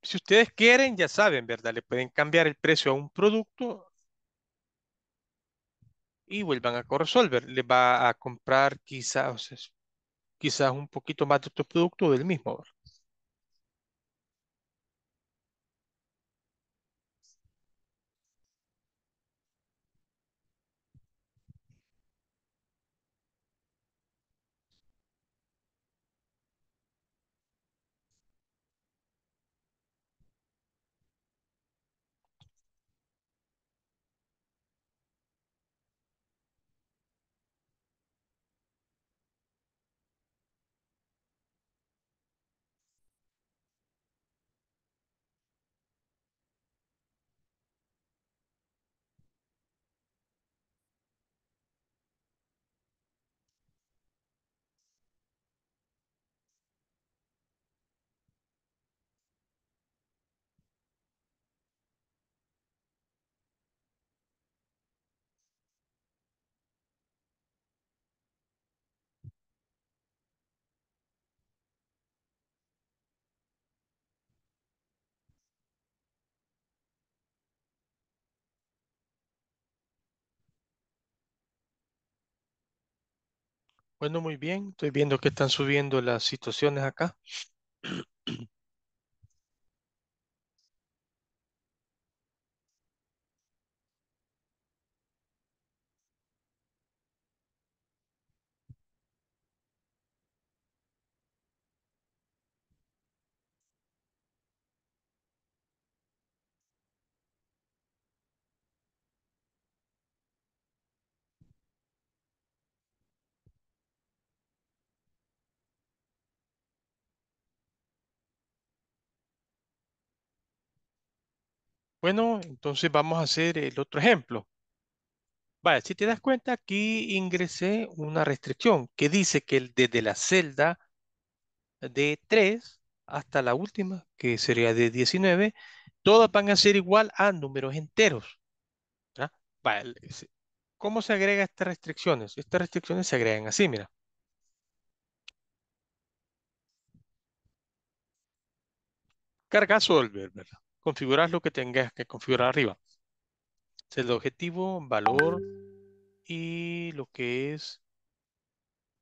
si ustedes quieren, ya saben, ¿verdad? Le pueden cambiar el precio a un producto y vuelvan a Corresolver. Le va a comprar quizás, quizás un poquito más de otro producto del mismo. ¿verdad? Bueno, muy bien. Estoy viendo que están subiendo las situaciones acá. Bueno, entonces vamos a hacer el otro ejemplo. Vale, si te das cuenta, aquí ingresé una restricción que dice que desde la celda de 3 hasta la última, que sería de 19, todas van a ser igual a números enteros. ¿cómo se agrega estas restricciones? Estas restricciones se agregan así, mira. Carga solver, ¿verdad? configurar lo que tengas que configurar arriba. Es el objetivo, valor y lo que es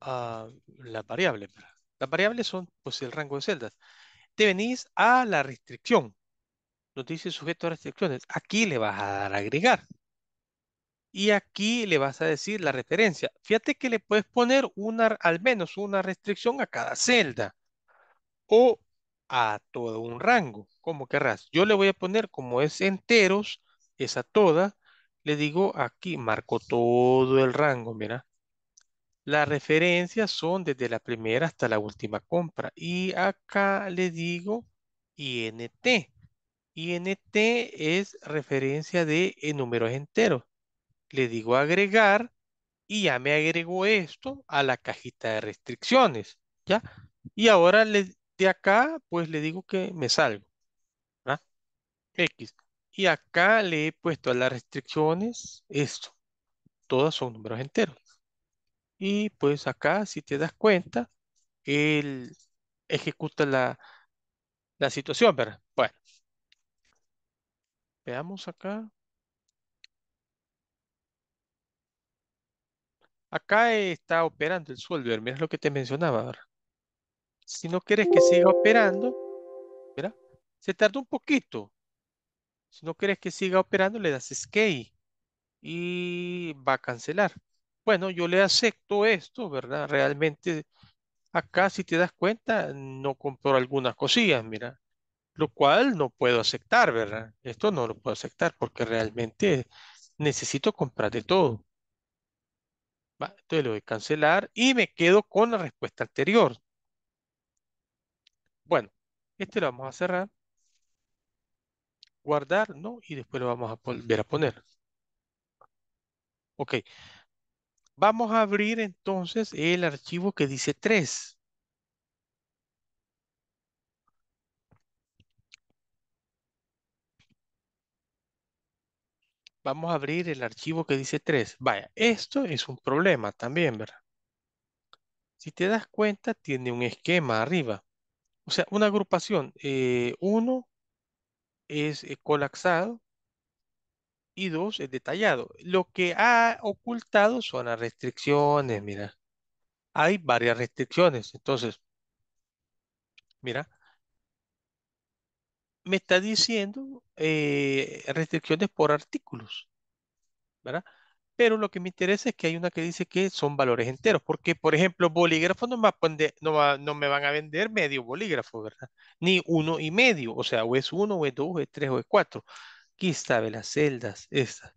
ah, la variable. Las variables son pues, el rango de celdas. Te venís a la restricción. Nos dice sujeto a restricciones. Aquí le vas a dar agregar. Y aquí le vas a decir la referencia. Fíjate que le puedes poner una, al menos una restricción a cada celda o a todo un rango como querrás. Yo le voy a poner, como es enteros, esa toda, le digo aquí, marco todo el rango, mira. Las referencias son desde la primera hasta la última compra. Y acá le digo INT. INT es referencia de eh, números enteros. Le digo agregar y ya me agregó esto a la cajita de restricciones. ¿Ya? Y ahora de acá, pues le digo que me salgo. X. Y acá le he puesto a las restricciones esto. Todas son números enteros. Y pues acá, si te das cuenta, él ejecuta la, situación, ¿verdad? Bueno. Veamos acá. Acá está operando el solver. Mira lo que te mencionaba. Si no quieres que siga operando, se tarda un poquito. Si no quieres que siga operando, le das escape y va a cancelar. Bueno, yo le acepto esto, ¿verdad? Realmente acá, si te das cuenta, no compró algunas cosillas, mira, lo cual no puedo aceptar, ¿verdad? Esto no lo puedo aceptar porque realmente necesito comprar de todo. Va, entonces le doy cancelar y me quedo con la respuesta anterior. Bueno, este lo vamos a cerrar guardar, ¿no? Y después lo vamos a volver a poner. Ok. Vamos a abrir entonces el archivo que dice 3. Vamos a abrir el archivo que dice 3. Vaya, esto es un problema también, ¿verdad? Si te das cuenta, tiene un esquema arriba. O sea, una agrupación 1, eh, es eh, colapsado y dos es detallado. Lo que ha ocultado son las restricciones, mira. Hay varias restricciones, entonces, mira, me está diciendo eh, restricciones por artículos, ¿verdad? pero lo que me interesa es que hay una que dice que son valores enteros, porque por ejemplo bolígrafo no, me no, me van a vender medio bolígrafo, ¿verdad? Ni uno y medio, o sea, o es uno, o es dos, o es tres, o es cuatro. Aquí está, las celdas, estas?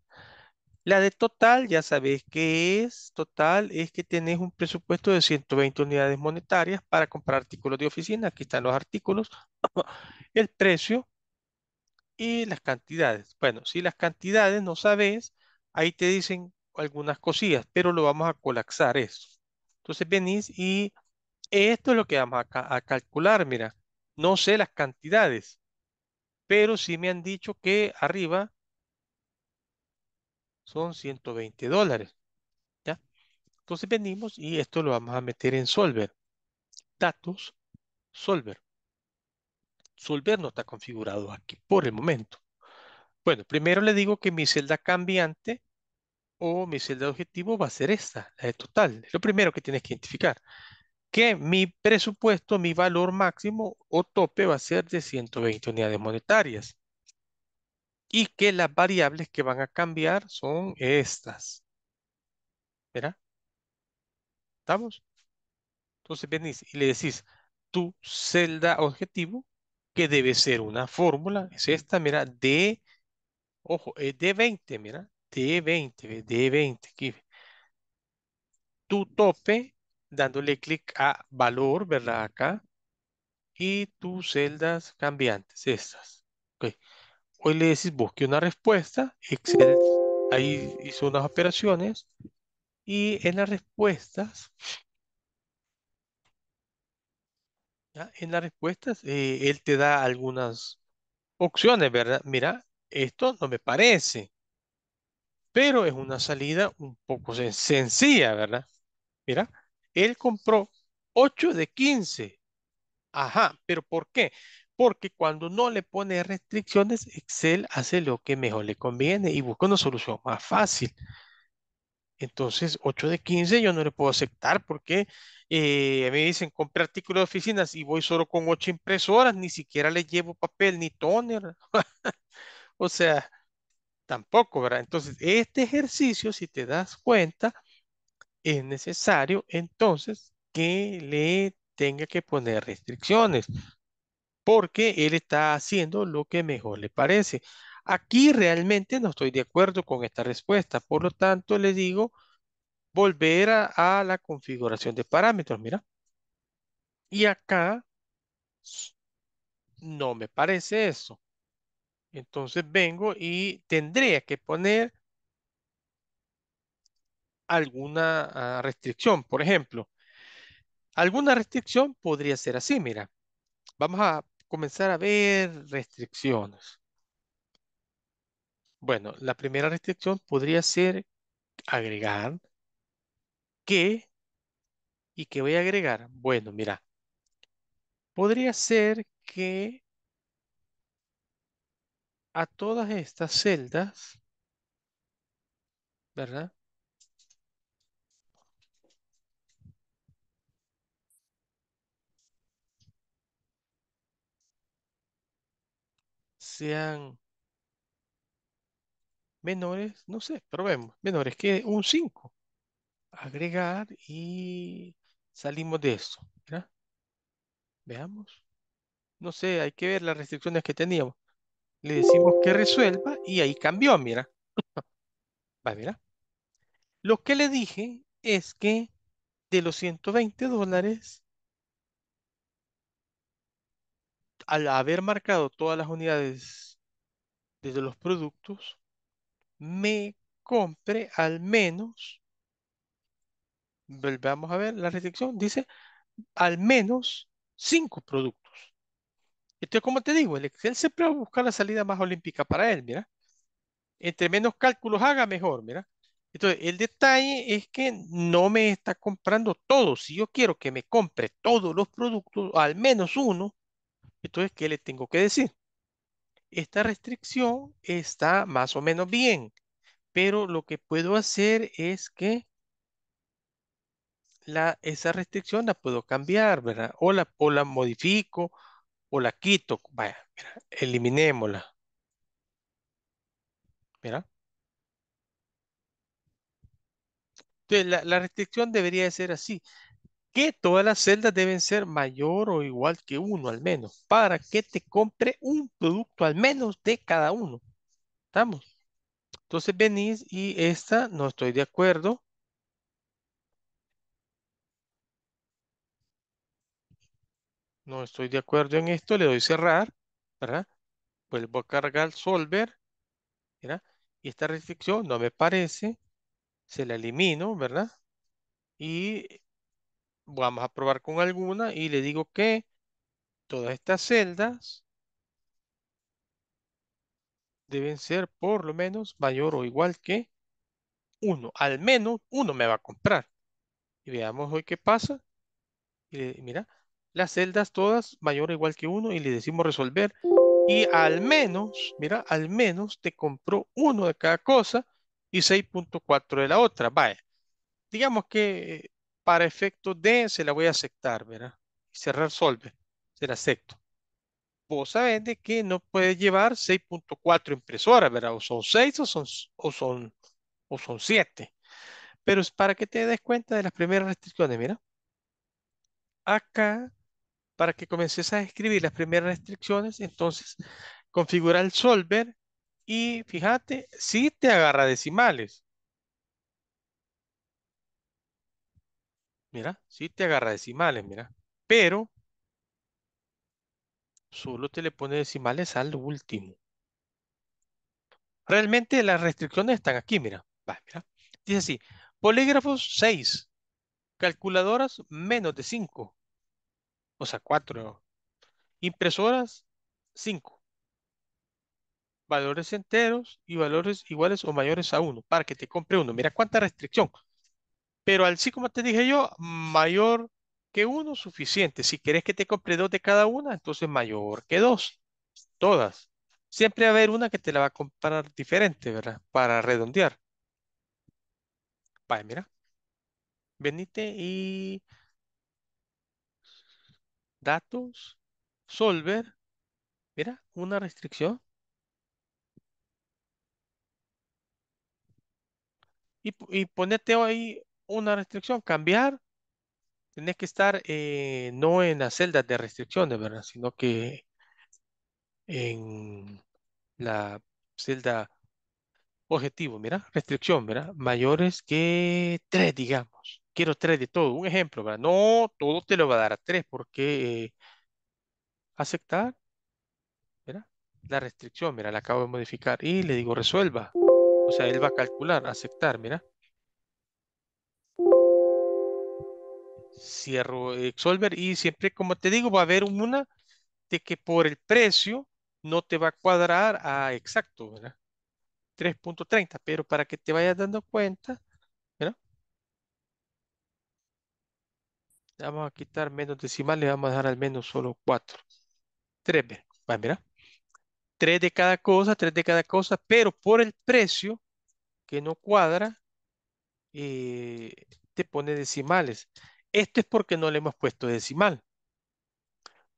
La de total, ya sabéis qué es, total es que tenés un presupuesto de 120 unidades monetarias para comprar artículos de oficina, aquí están los artículos, el precio y las cantidades. Bueno, si las cantidades no sabes, ahí te dicen algunas cosillas, pero lo vamos a colapsar eso. Entonces venís y esto es lo que vamos a, a calcular, mira. No sé las cantidades, pero sí me han dicho que arriba son 120 dólares. ¿ya? Entonces venimos y esto lo vamos a meter en Solver. Datos, Solver. Solver no está configurado aquí por el momento. Bueno, primero le digo que mi celda cambiante o mi celda objetivo va a ser esta, la de total. lo primero que tienes que identificar. Que mi presupuesto, mi valor máximo o tope va a ser de 120 unidades monetarias. Y que las variables que van a cambiar son estas. ¿Verdad? ¿Estamos? Entonces venís y le decís, tu celda objetivo, que debe ser una fórmula, es esta, mira, de Ojo, es de 20, mira. De 20, de 20. Aquí. Tu tope, dándole clic a valor, ¿verdad? Acá. Y tus celdas cambiantes, estas. ok Hoy le decís, busque una respuesta. Excel ahí hizo unas operaciones. Y en las respuestas, en las respuestas, eh, él te da algunas opciones, ¿verdad? Mira, esto no me parece, pero es una salida un poco sencilla, ¿verdad? Mira, él compró 8 de 15. Ajá, pero ¿por qué? Porque cuando no le pone restricciones, Excel hace lo que mejor le conviene y busca una solución más fácil. Entonces, 8 de 15 yo no le puedo aceptar porque eh, me dicen, compré artículos de oficinas y voy solo con 8 impresoras, ni siquiera le llevo papel ni toner. O sea, tampoco, ¿verdad? Entonces, este ejercicio, si te das cuenta, es necesario entonces que le tenga que poner restricciones, porque él está haciendo lo que mejor le parece. Aquí realmente no estoy de acuerdo con esta respuesta, por lo tanto le digo volver a, a la configuración de parámetros, mira. Y acá no me parece eso. Entonces vengo y tendría que poner alguna ah, restricción. Por ejemplo, alguna restricción podría ser así, mira. Vamos a comenzar a ver restricciones. Bueno, la primera restricción podría ser agregar que y que voy a agregar. Bueno, mira, podría ser que a todas estas celdas, ¿verdad? Sean menores, no sé, probemos, menores que un 5. Agregar y salimos de eso, ¿verdad? Veamos. No sé, hay que ver las restricciones que teníamos le decimos que resuelva y ahí cambió, mira. Va, Lo que le dije es que de los 120 dólares, al haber marcado todas las unidades desde los productos, me compre al menos, volvamos a ver la restricción, dice al menos 5 productos. Entonces, como te digo, el Excel siempre va a buscar la salida más olímpica para él, mira. Entre menos cálculos haga, mejor, mira. Entonces, el detalle es que no me está comprando todo. Si yo quiero que me compre todos los productos, al menos uno, entonces, ¿qué le tengo que decir? Esta restricción está más o menos bien, pero lo que puedo hacer es que la, esa restricción la puedo cambiar, ¿verdad? O la, o la modifico, o la quito. Vaya, mira, eliminémosla. Mira. Entonces, la, la restricción debería de ser así. Que todas las celdas deben ser mayor o igual que uno al menos. Para que te compre un producto al menos de cada uno. ¿Estamos? Entonces venís y esta no estoy de acuerdo. no estoy de acuerdo en esto, le doy cerrar, ¿verdad? Vuelvo a cargar solver, ¿verdad? Y esta restricción no me parece, se la elimino, ¿verdad? Y vamos a probar con alguna y le digo que todas estas celdas deben ser por lo menos mayor o igual que uno. Al menos uno me va a comprar. Y veamos hoy qué pasa. Y mira, las celdas todas mayor o igual que 1 y le decimos resolver. Y al menos, mira, al menos te compró uno de cada cosa y 6.4 de la otra. Vaya, digamos que para efecto D se la voy a aceptar, ¿verdad? Cerrar solve, se la acepto. Vos sabés de que no puede llevar 6.4 impresoras, ¿verdad? O son 6 o son, o son, o son 7. Pero es para que te des cuenta de las primeras restricciones, mira. Acá para que comences a escribir las primeras restricciones, entonces configura el solver y fíjate, si te agarra decimales. Mira, Si te agarra decimales, mira. Pero solo te le pone decimales al último. Realmente las restricciones están aquí, mira. mira. Dice así, polígrafos 6, calculadoras menos de 5, o sea, cuatro. Impresoras, cinco. Valores enteros y valores iguales o mayores a uno, para que te compre uno. Mira cuánta restricción. Pero así como te dije yo, mayor que uno, suficiente. Si quieres que te compre dos de cada una, entonces mayor que dos. Todas. Siempre va a haber una que te la va a comprar diferente, ¿verdad? Para redondear. Vale, mira. Venite y datos, solver. Mira, una restricción. Y, y ahí una restricción, cambiar. Tenés que estar eh, no en las celdas de restricciones, ¿verdad? Sino que en la celda objetivo, mira, restricción, ¿verdad? Mayores que tres, digamos quiero tres de todo. Un ejemplo, ¿verdad? No, todo te lo va a dar a tres porque eh, aceptar, ¿verdad? La restricción, mira, la acabo de modificar y le digo resuelva. O sea, él va a calcular, aceptar, mira. Cierro Exolver y siempre, como te digo, va a haber una de que por el precio no te va a cuadrar a exacto, ¿verdad? 3.30, pero para que te vayas dando cuenta, Vamos a quitar menos decimales, vamos a dejar al menos solo cuatro. Tres de cada cosa, tres de cada cosa, pero por el precio que no cuadra, eh, te pone decimales. Esto es porque no le hemos puesto decimal.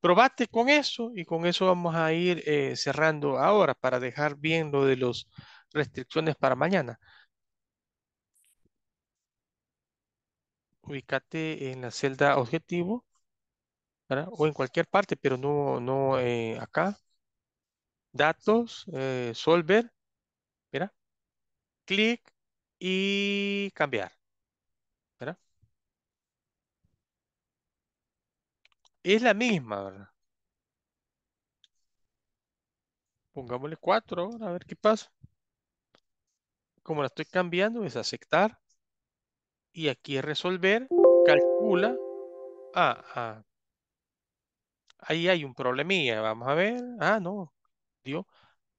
Probate con eso y con eso vamos a ir eh, cerrando ahora para dejar bien lo de las restricciones para mañana. Ubicate en la celda objetivo, O en cualquier parte, pero no, no eh, acá. Datos, eh, solver, mira, clic y cambiar, ¿verdad? Es la misma, ¿verdad? Pongámosle 4 a ver qué pasa. Como la estoy cambiando, es aceptar y aquí es resolver, calcula. Ah, ah. Ahí hay un problemilla. Vamos a ver. Ah, no. Dio.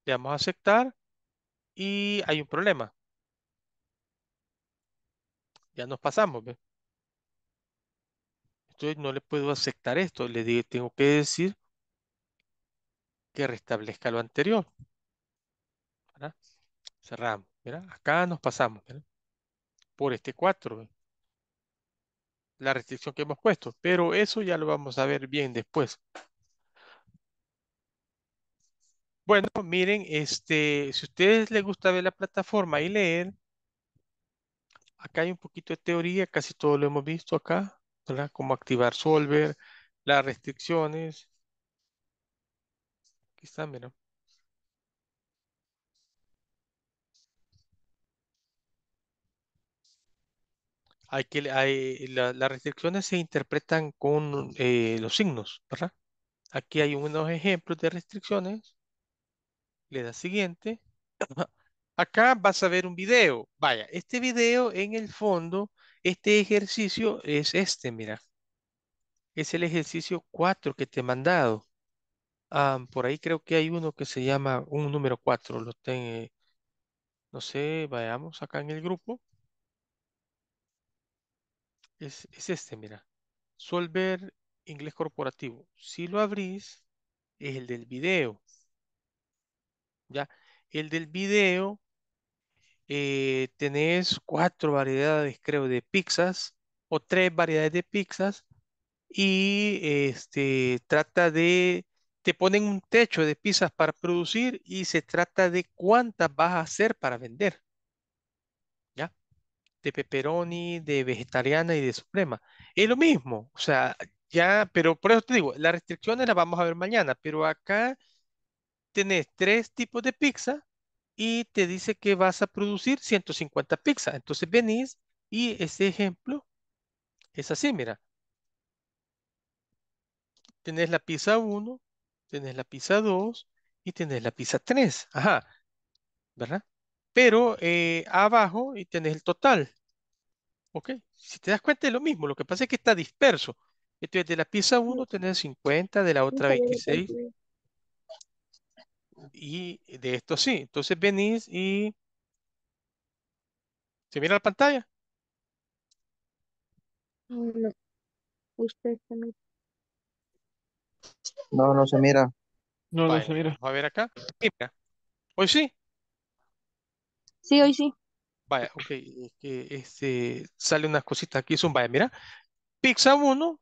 Le vamos a aceptar. Y hay un problema. Ya nos pasamos. ¿ve? Entonces no le puedo aceptar esto. Le digo, tengo que decir que restablezca lo anterior. Cerramos. ¿verdad? Acá nos pasamos. ¿verdad? por este 4. La restricción que hemos puesto. Pero eso ya lo vamos a ver bien después. Bueno, miren, este, si a ustedes les gusta ver la plataforma y leer, acá hay un poquito de teoría, casi todo lo hemos visto acá, ¿verdad? Cómo activar Solver, las restricciones. Aquí está, miren. hay que, las restricciones se interpretan con eh, los signos, ¿verdad? Aquí hay unos ejemplos de restricciones. Le das siguiente. Acá vas a ver un video. Vaya, este video en el fondo, este ejercicio es este, mira. Es el ejercicio 4 que te he mandado. Ah, por ahí creo que hay uno que se llama un número 4. Lo ten, eh, no sé, vayamos acá en el grupo. Es, este, mira. Solver inglés corporativo. Si lo abrís, es el del video. ¿Ya? El del video, eh, tenés cuatro variedades, creo, de pizzas o tres variedades de pizzas y este, trata de, te ponen un techo de pizzas para producir y se trata de cuántas vas a hacer para vender de pepperoni, de vegetariana y de suprema. Es lo mismo, o sea, ya, pero por eso te digo, las restricciones las vamos a ver mañana, pero acá tenés tres tipos de pizza y te dice que vas a producir 150 pizzas. Entonces venís y ese ejemplo es así, mira. Tenés la pizza 1, tenés la pizza 2 y tenés la pizza 3. Ajá, ¿verdad? Pero eh, abajo y tenés el total. Ok, si te das cuenta es lo mismo, lo que pasa es que está disperso. Entonces, de la pieza 1 tenés 50, de la otra 26. Y de esto sí. Entonces venís y... ¿Se mira la pantalla? No. Usted No, no se mira. No, no se mira. a ver acá. Hoy sí. Sí, hoy sí. Vaya, ok, este, sale unas cositas aquí, son, vaya, mira, pizza 1,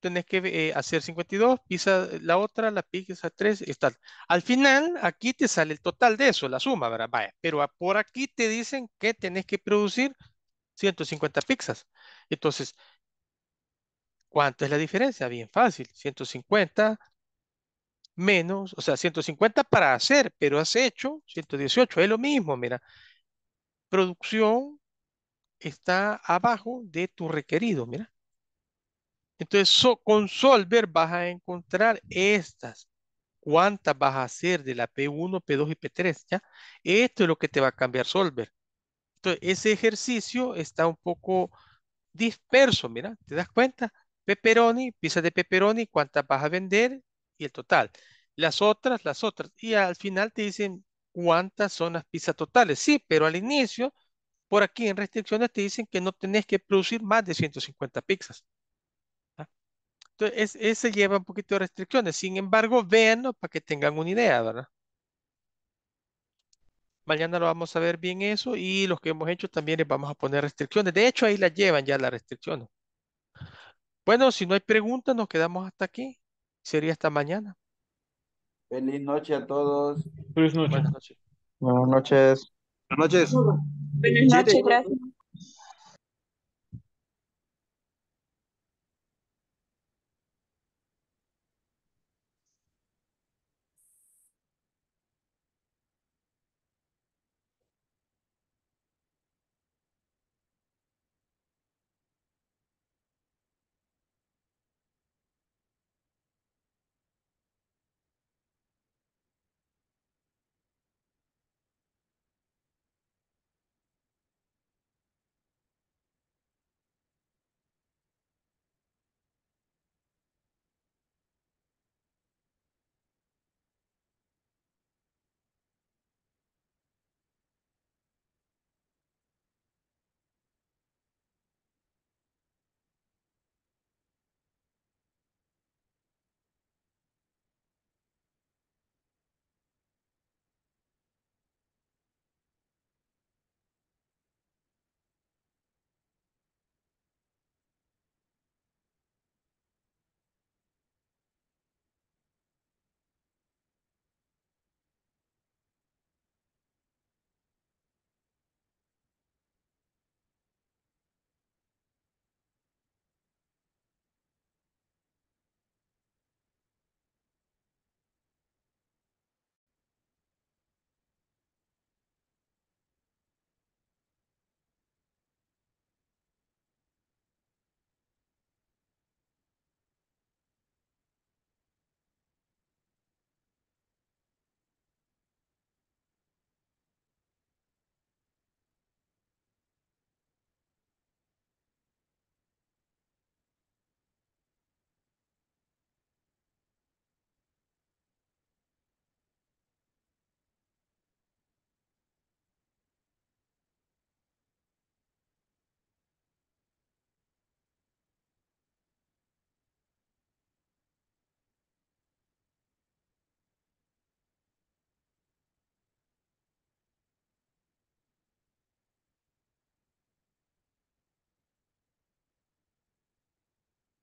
tenés que eh, hacer 52, pizza eh, la otra, la pizza 3, está. Al final, aquí te sale el total de eso, la suma, ¿verdad? Vaya, pero por aquí te dicen que tenés que producir 150 pizzas. Entonces, ¿cuánto es la diferencia? Bien fácil, 150 menos, o sea, 150 para hacer, pero has hecho 118, es lo mismo, mira producción está abajo de tu requerido, mira. Entonces, con Solver vas a encontrar estas. ¿Cuántas vas a hacer de la P1, P2 y P3? ¿ya? Esto es lo que te va a cambiar Solver. Entonces, ese ejercicio está un poco disperso, mira, ¿te das cuenta? Pepperoni, pizza de pepperoni, cuántas vas a vender y el total. Las otras, las otras. Y al final te dicen cuántas son las pizzas totales. Sí, pero al inicio, por aquí en restricciones te dicen que no tenés que producir más de 150 pizzas. ¿ah? Entonces, ese lleva un poquito de restricciones. Sin embargo, véanlo para que tengan una idea, ¿verdad? Mañana lo vamos a ver bien eso y los que hemos hecho también les vamos a poner restricciones. De hecho, ahí las llevan ya las restricciones. Bueno, si no hay preguntas, nos quedamos hasta aquí. Sería hasta mañana. Feliz noche a todos. Feliz noche. Buenas noches. Buenas noches. Buenas noches, Buenas noches gracias.